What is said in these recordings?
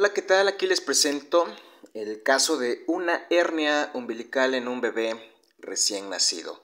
Hola, ¿qué tal? Aquí les presento el caso de una hernia umbilical en un bebé recién nacido.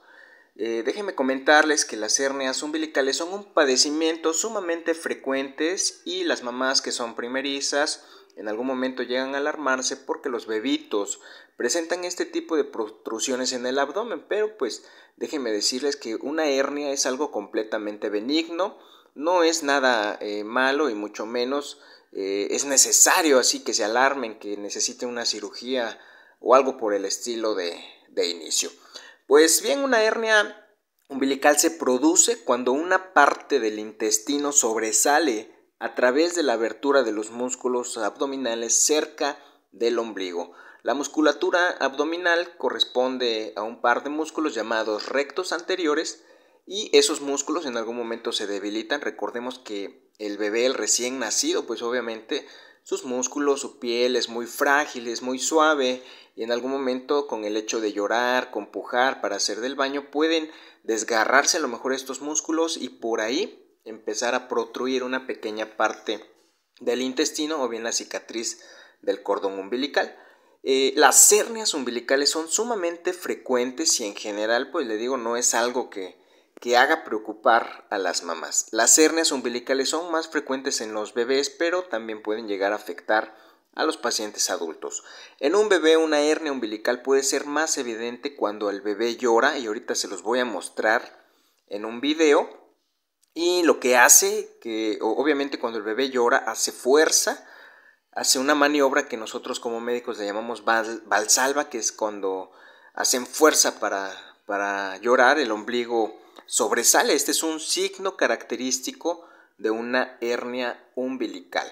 Eh, déjenme comentarles que las hernias umbilicales son un padecimiento sumamente frecuentes y las mamás que son primerizas en algún momento llegan a alarmarse porque los bebitos presentan este tipo de protrusiones en el abdomen, pero pues déjenme decirles que una hernia es algo completamente benigno, no es nada eh, malo y mucho menos eh, es necesario así que se alarmen, que necesiten una cirugía o algo por el estilo de inicio. Pues bien, una hernia umbilical se produce cuando una parte del intestino sobresale a través de la abertura de los músculos abdominales cerca del ombligo. La musculatura abdominal corresponde a un par de músculos llamados rectos anteriores y esos músculos en algún momento se debilitan. Recordemos que el bebé, el recién nacido, pues obviamente sus músculos, su piel es muy frágil, es muy suave y en algún momento con el hecho de llorar, con pujar para hacer del baño pueden desgarrarse a lo mejor estos músculos y por ahí empezar a protruir una pequeña parte del intestino o bien la cicatriz del cordón umbilical. Eh, las hernias umbilicales son sumamente frecuentes y en general, pues le digo, no es algo que, que haga preocupar a las mamás. Las hernias umbilicales son más frecuentes en los bebés, pero también pueden llegar a afectar a los pacientes adultos. En un bebé una hernia umbilical puede ser más evidente cuando el bebé llora y ahorita se los voy a mostrar en un video. Y lo que hace que obviamente cuando el bebé llora hace fuerza, hace una maniobra que nosotros como médicos le llamamos valsalva que es cuando hacen fuerza para, para llorar, el ombligo sobresale. Este es un signo característico de una hernia umbilical.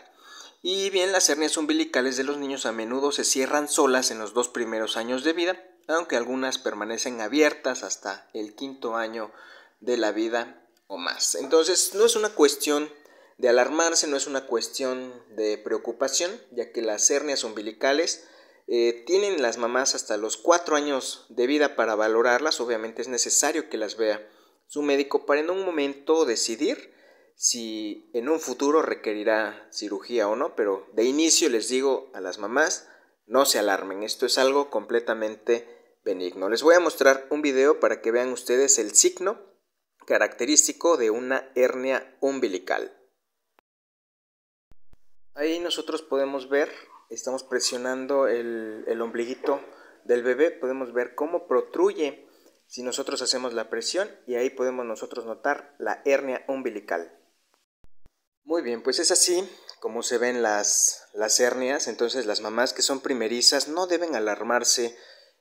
Y bien, las hernias umbilicales de los niños a menudo se cierran solas en los dos primeros años de vida, aunque algunas permanecen abiertas hasta el quinto año de la vida o más. Entonces, no es una cuestión de alarmarse, no es una cuestión de preocupación, ya que las hernias umbilicales eh, tienen las mamás hasta los cuatro años de vida para valorarlas, obviamente es necesario que las vea su médico para en un momento decidir si en un futuro requerirá cirugía o no, pero de inicio les digo a las mamás, no se alarmen, esto es algo completamente benigno. Les voy a mostrar un video para que vean ustedes el signo característico de una hernia umbilical. Ahí nosotros podemos ver, estamos presionando el, el ombliguito del bebé, podemos ver cómo protruye si nosotros hacemos la presión y ahí podemos nosotros notar la hernia umbilical. Muy bien, pues es así como se ven las, las hernias, entonces las mamás que son primerizas no deben alarmarse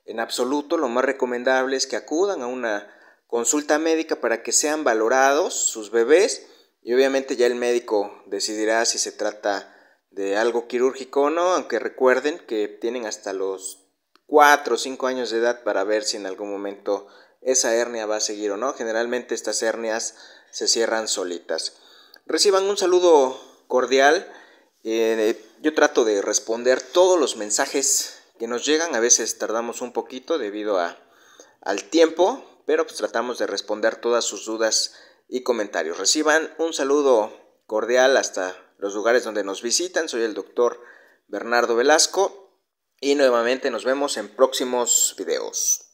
en absoluto, lo más recomendable es que acudan a una consulta médica para que sean valorados sus bebés y obviamente ya el médico decidirá si se trata de algo quirúrgico o no, aunque recuerden que tienen hasta los 4 o 5 años de edad para ver si en algún momento esa hernia va a seguir o no. Generalmente estas hernias se cierran solitas. Reciban un saludo cordial. Eh, yo trato de responder todos los mensajes que nos llegan. A veces tardamos un poquito debido a, al tiempo, pero pues tratamos de responder todas sus dudas y comentarios. Reciban un saludo cordial hasta los lugares donde nos visitan. Soy el doctor Bernardo Velasco y nuevamente nos vemos en próximos videos.